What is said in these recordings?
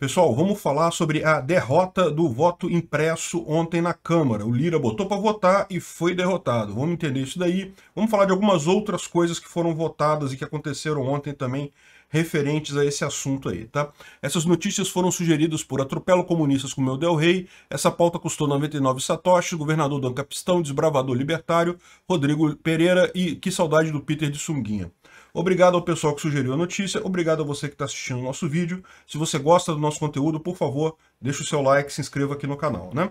Pessoal, vamos falar sobre a derrota do voto impresso ontem na Câmara. O Lira botou para votar e foi derrotado. Vamos entender isso daí. Vamos falar de algumas outras coisas que foram votadas e que aconteceram ontem também referentes a esse assunto aí, tá? Essas notícias foram sugeridas por Atropelo Comunistas com Meu Del Rey, essa pauta custou 99 satoshis, governador Dan Capistão, desbravador libertário, Rodrigo Pereira e Que Saudade do Peter de Sunguinha. Obrigado ao pessoal que sugeriu a notícia, obrigado a você que está assistindo o nosso vídeo. Se você gosta do nosso conteúdo, por favor, deixe o seu like, se inscreva aqui no canal, né?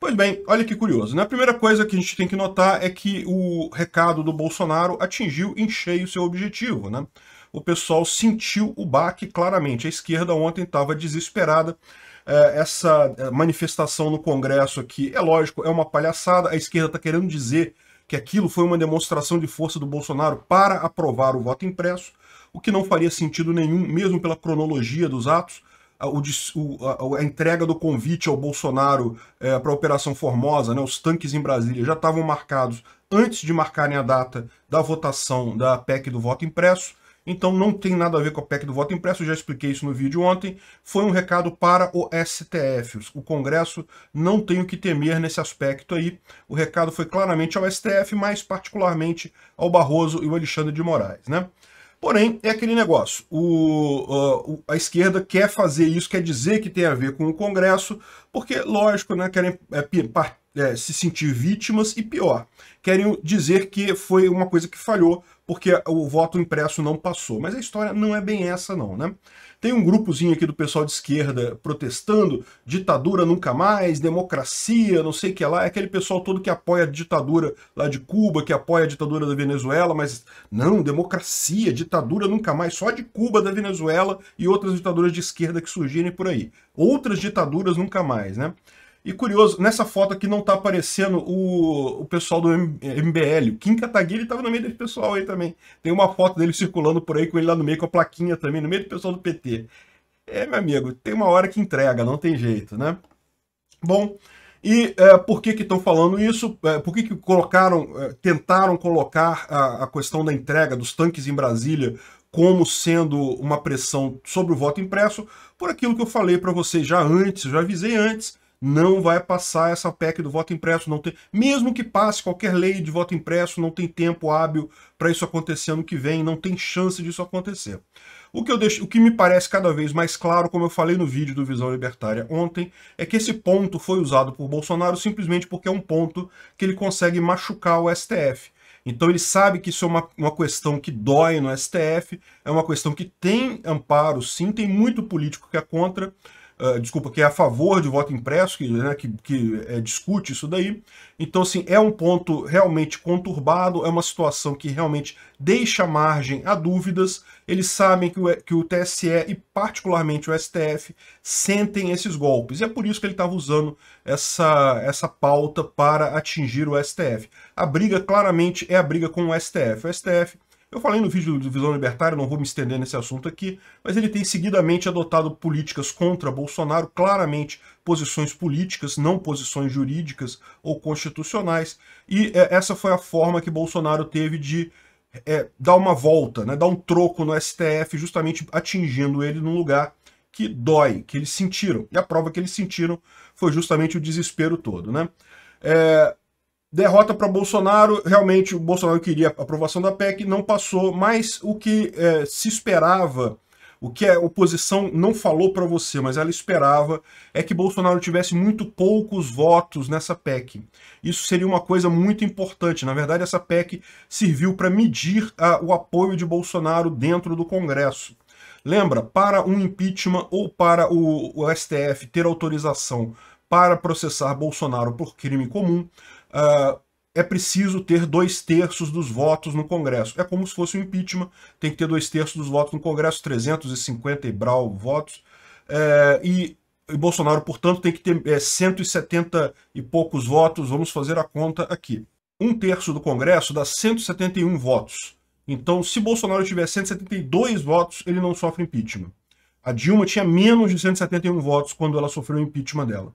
Pois bem, olha que curioso, né? A primeira coisa que a gente tem que notar é que o recado do Bolsonaro atingiu em cheio seu objetivo, né? O pessoal sentiu o baque claramente. A esquerda ontem estava desesperada. É, essa é, manifestação no Congresso aqui, é lógico, é uma palhaçada. A esquerda está querendo dizer que aquilo foi uma demonstração de força do Bolsonaro para aprovar o voto impresso, o que não faria sentido nenhum, mesmo pela cronologia dos atos. A, a, a entrega do convite ao Bolsonaro é, para a Operação Formosa, né, os tanques em Brasília, já estavam marcados antes de marcarem a data da votação da PEC do voto impresso. Então não tem nada a ver com a PEC do voto impresso, já expliquei isso no vídeo ontem. Foi um recado para o STF. O Congresso não tem o que temer nesse aspecto aí. O recado foi claramente ao STF, mais particularmente ao Barroso e o Alexandre de Moraes, né? Porém, é aquele negócio. O, uh, a esquerda quer fazer isso, quer dizer que tem a ver com o Congresso, porque, lógico, né, querem é, é, se sentir vítimas e pior, querem dizer que foi uma coisa que falhou porque o voto impresso não passou. Mas a história não é bem essa não, né? Tem um grupozinho aqui do pessoal de esquerda protestando, ditadura nunca mais, democracia, não sei o que lá, é aquele pessoal todo que apoia a ditadura lá de Cuba, que apoia a ditadura da Venezuela, mas não, democracia, ditadura nunca mais, só de Cuba, da Venezuela e outras ditaduras de esquerda que surgirem por aí. Outras ditaduras nunca mais, né? E curioso, nessa foto aqui não tá aparecendo o, o pessoal do MBL. O Kim Kataguiri estava no meio desse pessoal aí também. Tem uma foto dele circulando por aí com ele lá no meio com a plaquinha também, no meio do pessoal do PT. É, meu amigo, tem uma hora que entrega, não tem jeito, né? Bom, e é, por que que estão falando isso? É, por que que colocaram, é, tentaram colocar a, a questão da entrega dos tanques em Brasília como sendo uma pressão sobre o voto impresso? Por aquilo que eu falei para vocês já antes, já avisei antes, não vai passar essa PEC do voto impresso, não tem. Mesmo que passe qualquer lei de voto impresso, não tem tempo hábil para isso acontecer ano que vem, não tem chance disso acontecer. O que, eu deixo, o que me parece cada vez mais claro, como eu falei no vídeo do Visão Libertária ontem, é que esse ponto foi usado por Bolsonaro simplesmente porque é um ponto que ele consegue machucar o STF. Então ele sabe que isso é uma, uma questão que dói no STF, é uma questão que tem amparo, sim, tem muito político que é contra, ah, desculpa, que é a favor de voto impresso, que, né, que, que é, discute isso daí. Então, assim, é um ponto realmente conturbado, é uma situação que realmente deixa margem a dúvidas. Eles sabem que o, que o TSE e particularmente o STF sentem esses golpes. E é por isso que ele estava usando essa, essa pauta para atingir o STF. A briga claramente é a briga com o STF. O STF eu falei no vídeo do Visão Libertária, não vou me estender nesse assunto aqui, mas ele tem seguidamente adotado políticas contra Bolsonaro, claramente posições políticas, não posições jurídicas ou constitucionais, e é, essa foi a forma que Bolsonaro teve de é, dar uma volta, né, dar um troco no STF, justamente atingindo ele num lugar que dói, que eles sentiram. E a prova que eles sentiram foi justamente o desespero todo. Né? É, Derrota para Bolsonaro, realmente o Bolsonaro queria a aprovação da PEC, não passou, mas o que é, se esperava, o que a oposição não falou para você, mas ela esperava, é que Bolsonaro tivesse muito poucos votos nessa PEC. Isso seria uma coisa muito importante. Na verdade, essa PEC serviu para medir a, o apoio de Bolsonaro dentro do Congresso. Lembra, para um impeachment ou para o, o STF ter autorização para processar Bolsonaro por crime comum, uh, é preciso ter dois terços dos votos no Congresso. É como se fosse um impeachment, tem que ter dois terços dos votos no Congresso, 350 e brau votos. É, e, e, Bolsonaro, portanto, tem que ter é, 170 e poucos votos, vamos fazer a conta aqui. Um terço do Congresso dá 171 votos. Então, se Bolsonaro tiver 172 votos, ele não sofre impeachment. A Dilma tinha menos de 171 votos quando ela sofreu o impeachment dela.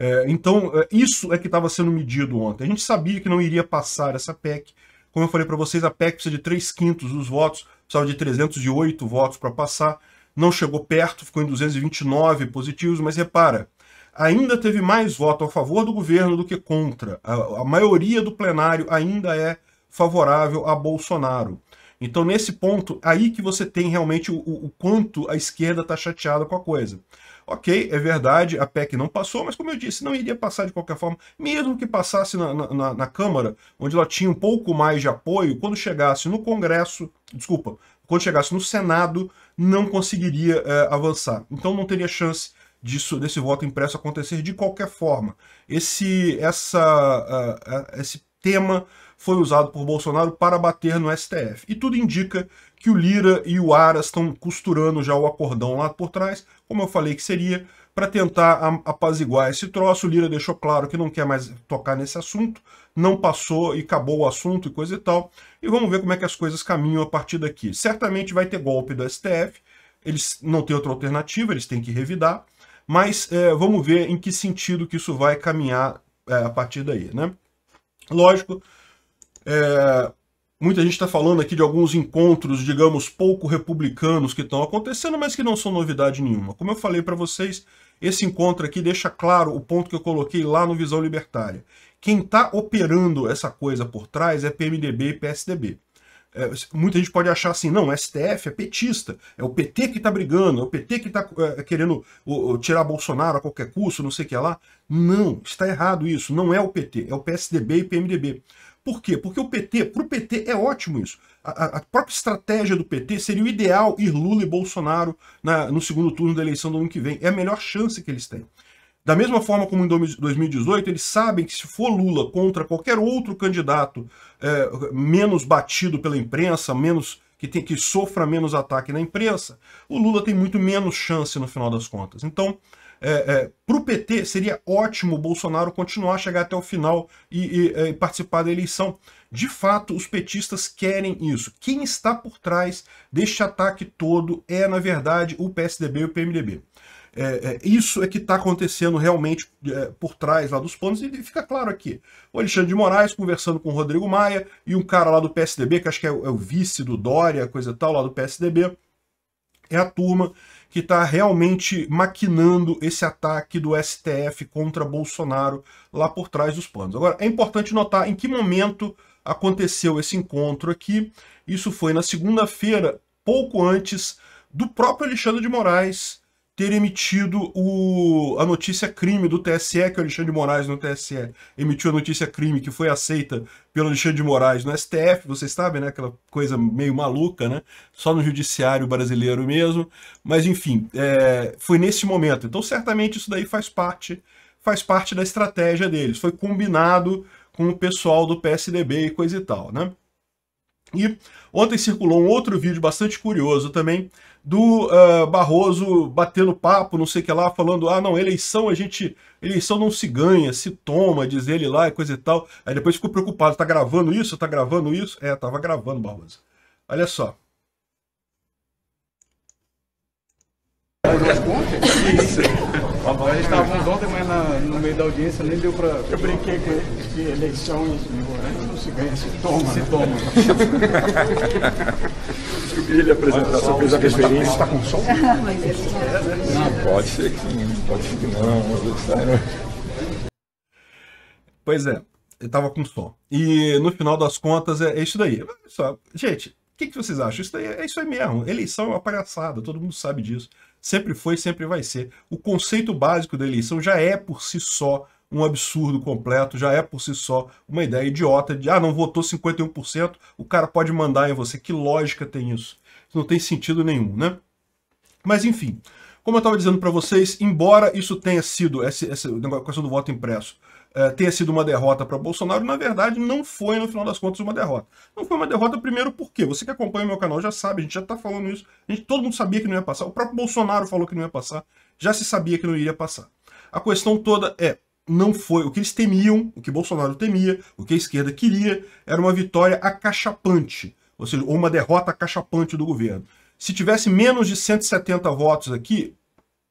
É, então, é, isso é que estava sendo medido ontem. A gente sabia que não iria passar essa PEC. Como eu falei para vocês, a PEC precisa de 3 quintos dos votos, precisava de 308 votos para passar. Não chegou perto, ficou em 229 positivos, mas repara, ainda teve mais voto a favor do governo do que contra. A, a maioria do plenário ainda é favorável a Bolsonaro. Então, nesse ponto, aí que você tem realmente o, o, o quanto a esquerda está chateada com a coisa. Ok, é verdade, a PEC não passou, mas como eu disse, não iria passar de qualquer forma, mesmo que passasse na, na, na Câmara, onde ela tinha um pouco mais de apoio, quando chegasse no Congresso, desculpa, quando chegasse no Senado, não conseguiria é, avançar. Então não teria chance disso, desse voto impresso acontecer de qualquer forma. Esse, essa, uh, uh, esse tema foi usado por Bolsonaro para bater no STF. E tudo indica que o Lira e o Aras estão costurando já o acordão lá por trás, como eu falei que seria, para tentar apaziguar esse troço. O Lira deixou claro que não quer mais tocar nesse assunto, não passou e acabou o assunto e coisa e tal. E vamos ver como é que as coisas caminham a partir daqui. Certamente vai ter golpe do STF, eles não têm outra alternativa, eles têm que revidar, mas é, vamos ver em que sentido que isso vai caminhar é, a partir daí, né? Lógico, é, muita gente está falando aqui de alguns encontros, digamos, pouco republicanos que estão acontecendo, mas que não são novidade nenhuma. Como eu falei para vocês, esse encontro aqui deixa claro o ponto que eu coloquei lá no Visão Libertária. Quem está operando essa coisa por trás é PMDB e PSDB. É, muita gente pode achar assim, não, o STF é petista, é o PT que está brigando, é o PT que está é, querendo o, o, tirar Bolsonaro a qualquer custo, não sei o que lá. Não, está errado isso, não é o PT, é o PSDB e PMDB. Por quê? Porque o PT, para o PT é ótimo isso. A, a, própria estratégia do PT seria o ideal ir Lula e Bolsonaro na, no segundo turno da eleição do ano que vem. É a melhor chance que eles têm. Da mesma forma como em 2018, eles sabem que se for Lula contra qualquer outro candidato é, menos batido pela imprensa, menos que, tem, que sofra menos ataque na imprensa, o Lula tem muito menos chance no final das contas. Então, é, é, para o PT seria ótimo o Bolsonaro continuar, chegar até o final e, e, é, e, participar da eleição. De fato, os petistas querem isso. Quem está por trás deste ataque todo é, na verdade, o PSDB e o PMDB. É, é, isso é que está acontecendo realmente é, por trás lá dos panos, e fica claro aqui. O Alexandre de Moraes conversando com o Rodrigo Maia e um cara lá do PSDB, que acho que é, é, o vice do Dória, coisa tal, lá do PSDB, é a turma que está realmente maquinando esse ataque do STF contra Bolsonaro lá por trás dos panos. Agora, é importante notar em que momento aconteceu esse encontro aqui. Isso foi na segunda-feira, pouco antes do próprio Alexandre de Moraes ter emitido o, a notícia crime do TSE, que o Alexandre de Moraes no TSE emitiu a notícia crime que foi aceita pelo Alexandre de Moraes no STF, vocês sabem, né? Aquela coisa meio maluca, né? Só no judiciário brasileiro mesmo. Mas, enfim, é, foi nesse momento. Então, certamente isso daí faz parte, faz parte da estratégia deles. Foi combinado com o pessoal do PSDB e coisa e tal, né? E ontem circulou um outro vídeo bastante curioso também, do uh, Barroso batendo papo, não sei o que lá, falando, ah, não, eleição a gente, eleição não se ganha, se toma, diz ele lá e coisa e tal. Aí depois ficou preocupado, tá gravando isso, tá gravando isso? É, tava gravando, Barroso. Olha só. Isso. Agora eles ontem, mas na, no meio da audiência nem deu para. Eu brinquei com ele que eleição em Roraima não se ganha, se toma. Né? Se toma. Eu queria lhe apresentar só fez a referência. Está com sol? É. Não, pode ser que sim, pode ser que não. Né? Pois é, ele tava com som. E no final das contas é isso daí. Gente, que, que vocês acham? Isso daí, é, é isso aí mesmo. Eleição é uma palhaçada, todo mundo sabe disso. Sempre foi, sempre vai ser. O conceito básico da eleição já é por si só um absurdo completo, já é por si só uma ideia idiota de, ah, não votou 51%, o cara pode mandar em você. Que lógica tem isso? Isso não tem sentido nenhum, né? Mas enfim, como eu estava dizendo para vocês, embora isso tenha sido, essa, essa questão do voto impresso, eh, tenha sido uma derrota para Bolsonaro, na verdade, não foi, no final das contas, uma derrota. Não foi uma derrota, primeiro, porque você que acompanha o meu canal já sabe, a gente já está falando isso, a gente, todo mundo sabia que não ia passar, o próprio Bolsonaro falou que não ia passar, já se sabia que não iria passar. A questão toda é, não foi. O que eles temiam, o que Bolsonaro temia, o que a esquerda queria, era uma vitória acachapante, ou seja, uma derrota acachapante do governo. Se tivesse menos de 170 votos aqui,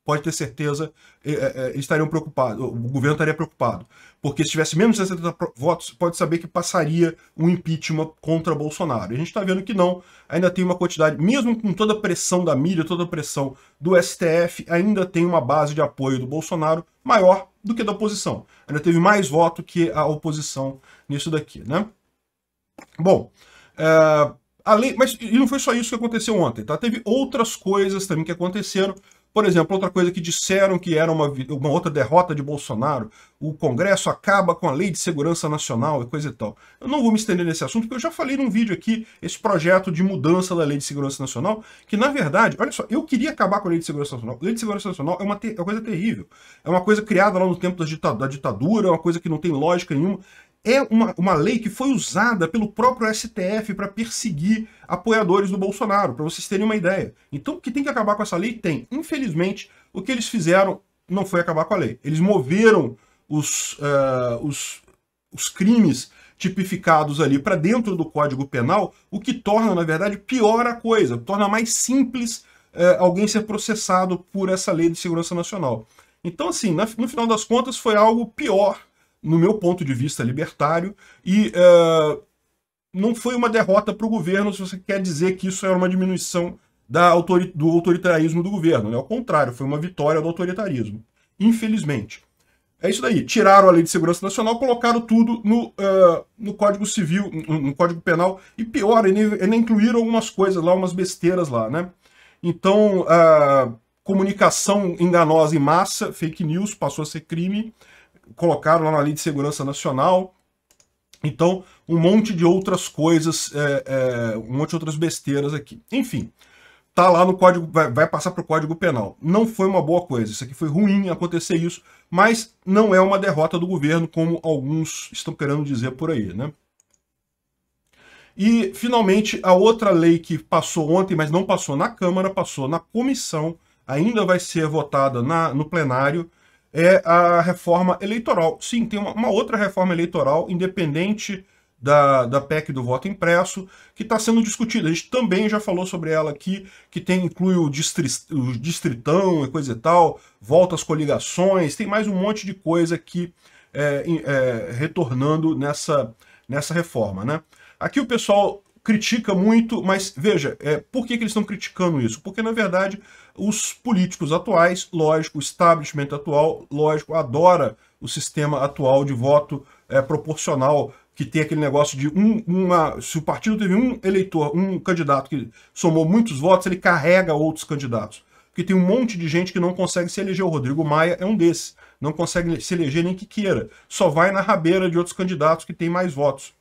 pode ter certeza, é, é, é, estariam preocupados, o governo estaria preocupado. Porque se tivesse menos de 60 votos, pode saber que passaria um impeachment contra Bolsonaro. E a gente está vendo que não, ainda tem uma quantidade, mesmo com toda a pressão da mídia, toda a pressão do STF, ainda tem uma base de apoio do Bolsonaro maior do que da oposição. Ainda teve mais voto que a oposição nisso daqui, né? Bom, é, além, mas não foi só isso que aconteceu ontem, tá? Teve outras coisas também que aconteceram. Por exemplo, outra coisa que disseram que era uma, uma outra derrota de Bolsonaro, o Congresso acaba com a Lei de Segurança Nacional e coisa e tal. Eu não vou me estender nesse assunto, porque eu já falei num vídeo aqui esse projeto de mudança da Lei de Segurança Nacional, que na verdade, olha só, eu queria acabar com a Lei de Segurança Nacional. A Lei de Segurança Nacional é uma, ter, é uma coisa terrível. É uma coisa criada lá no tempo da ditadura, é uma coisa que não tem lógica nenhuma é uma, uma lei que foi usada pelo próprio STF para perseguir apoiadores do Bolsonaro, para vocês terem uma ideia. Então, o que tem que acabar com essa lei tem. Infelizmente, o que eles fizeram não foi acabar com a lei. Eles moveram os, uh, os, os crimes tipificados ali para dentro do Código Penal, o que torna, na verdade, pior a coisa, torna mais simples uh, alguém ser processado por essa lei de segurança nacional. Então, assim, na, no final das contas, foi algo pior no meu ponto de vista, libertário, e uh, não foi uma derrota para o governo, se você quer dizer que isso era uma diminuição da autori do autoritarismo do governo. Né? Ao contrário, foi uma vitória do autoritarismo, infelizmente. É isso daí. Tiraram a Lei de Segurança Nacional, colocaram tudo no, uh, no Código Civil, no, no, Código Penal, e pior, ainda incluíram algumas coisas lá, umas besteiras lá, né? Então, uh, comunicação enganosa em massa, fake news, passou a ser crime colocaram lá na Lei de Segurança Nacional. Então, um monte de outras coisas, é, é, um monte de outras besteiras aqui. Enfim, tá lá no código, vai, vai passar para o Código Penal. Não foi uma boa coisa, isso aqui foi ruim acontecer isso, mas não é uma derrota do governo, como alguns estão querendo dizer por aí, né? E, finalmente, a outra lei que passou ontem, mas não passou na Câmara, passou na comissão, ainda vai ser votada na, no plenário, é a reforma eleitoral. Sim, tem uma, uma outra reforma eleitoral independente da, da PEC do voto impresso, que está sendo discutida. A gente também já falou sobre ela aqui, que tem inclui o, distri, o distritão e coisa e tal, volta às coligações, tem mais um monte de coisa aqui é, é, retornando nessa, nessa reforma. Né? Aqui o pessoal critica muito, mas veja, é, por que, que eles estão criticando isso? Porque, na verdade, os políticos atuais, lógico, o establishment atual, lógico, adora o sistema atual de voto é, proporcional, que tem aquele negócio de um, uma. Se o partido teve um eleitor, um candidato que somou muitos votos, ele carrega outros candidatos. Porque tem um monte de gente que não consegue se eleger. O Rodrigo Maia é um desses. Não consegue se eleger nem que queira. Só vai na rabeira de outros candidatos que têm mais votos.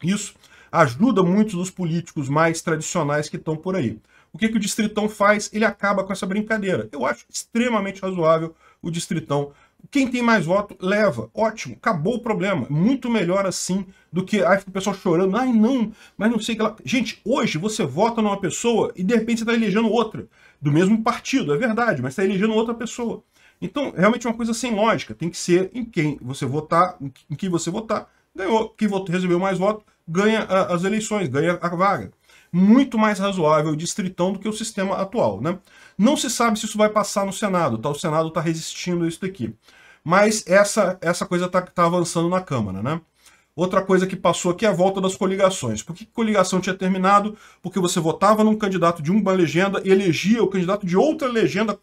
Isso ajuda muitos dos políticos mais tradicionais que estão por aí. O que, que o Distritão faz? Ele acaba com essa brincadeira. Eu acho extremamente razoável o Distritão. Quem tem mais voto, leva. Ótimo, acabou o problema. Muito melhor assim do que fica o pessoal chorando. Ai, não, mas não sei que ela... Gente, hoje você vota numa pessoa e de repente você está elegendo outra. Do mesmo partido, é verdade, mas está elegendo outra pessoa. Então, realmente é uma coisa sem lógica. Tem que ser em quem você votar, em quem você votar, ganhou. Quem recebeu mais voto, ganha a, as eleições, ganha a vaga. Muito mais razoável o distritão do que o sistema atual. Né? Não se sabe se isso vai passar no Senado, tá? o Senado está resistindo a isso daqui. Mas essa, essa coisa está tá avançando na Câmara. Né? Outra coisa que passou aqui é a volta das coligações. Por que coligação tinha terminado? Porque você votava num candidato de uma legenda e elegia o candidato de outra legenda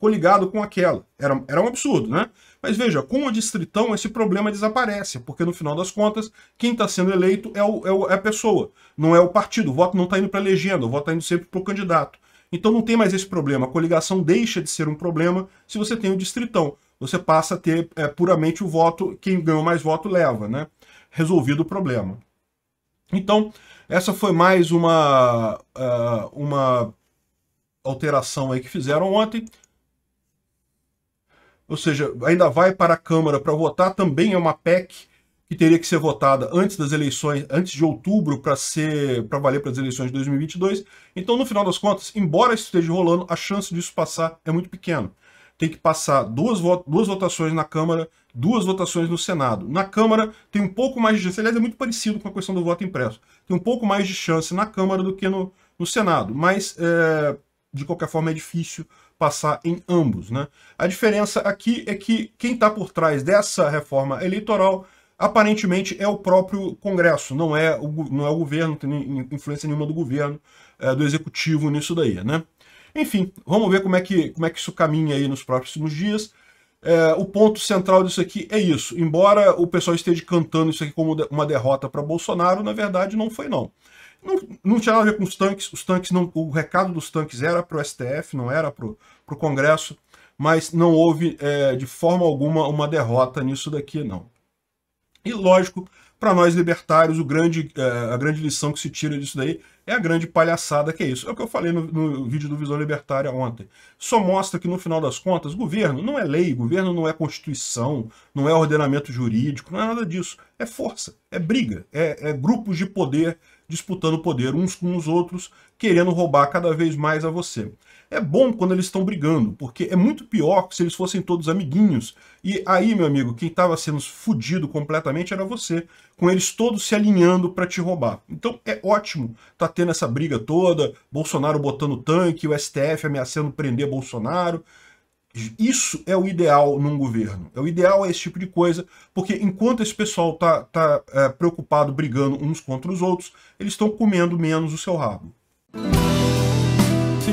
coligado com aquela. Era, era um absurdo, né? Mas veja, com o distritão esse problema desaparece, porque no final das contas, quem está sendo eleito é, o, é, o, é, a pessoa, não é o partido. O voto não está indo para a legenda, o voto está indo sempre para o candidato. Então não tem mais esse problema. A coligação deixa de ser um problema se você tem o distritão. Você passa a ter é, puramente o voto, quem ganhou mais voto leva, né? resolvido o problema. Então, essa foi mais uma, uh, uma alteração aí que fizeram ontem. Ou seja, ainda vai para a Câmara para votar, também é uma PEC que teria que ser votada antes das eleições, antes de outubro, para ser para valer para as eleições de 2022. Então, no final das contas, embora isso esteja rolando, a chance disso passar é muito pequena tem que passar duas, duas votações na Câmara, duas votações no Senado. Na Câmara tem um pouco mais de chance, aliás, é muito parecido com a questão do voto impresso. Tem um pouco mais de chance na Câmara do que no, no Senado, mas é, de qualquer forma é difícil passar em ambos. Né? A diferença aqui é que quem está por trás dessa reforma eleitoral aparentemente é o próprio Congresso, não é o, não é o governo, não tem influência nenhuma do governo, é, do executivo nisso daí. Né? Enfim, vamos ver como é que, como é que isso caminha aí nos próximos dias. É, o ponto central disso aqui é isso. Embora o pessoal esteja cantando isso aqui como uma derrota para Bolsonaro, na verdade não foi não. não. Não tinha nada a ver com os tanques. Os tanques não, o recado dos tanques era para o STF, não era para o Congresso, mas não houve é, de forma alguma uma derrota nisso daqui não. E lógico, para nós libertários, o grande, é, a grande lição que se tira disso daí é a grande palhaçada que é isso. É o que eu falei no, no vídeo do Visão Libertária ontem. Só mostra que, no final das contas, governo não é lei, governo não é constituição, não é ordenamento jurídico, não é nada disso. É força, é briga, é, é grupos de poder disputando poder uns com os outros, querendo roubar cada vez mais a você. É bom quando eles estão brigando, porque é muito pior se eles fossem todos amiguinhos. E aí, meu amigo, quem estava sendo fudido completamente era você, com eles todos se alinhando para te roubar. Então é ótimo tá tendo essa briga toda, Bolsonaro botando tanque, o STF ameaçando prender Bolsonaro. Isso é o ideal num governo. É o ideal é esse tipo de coisa, porque enquanto esse pessoal tá, tá é, preocupado brigando uns contra os outros, eles estão comendo menos o seu rabo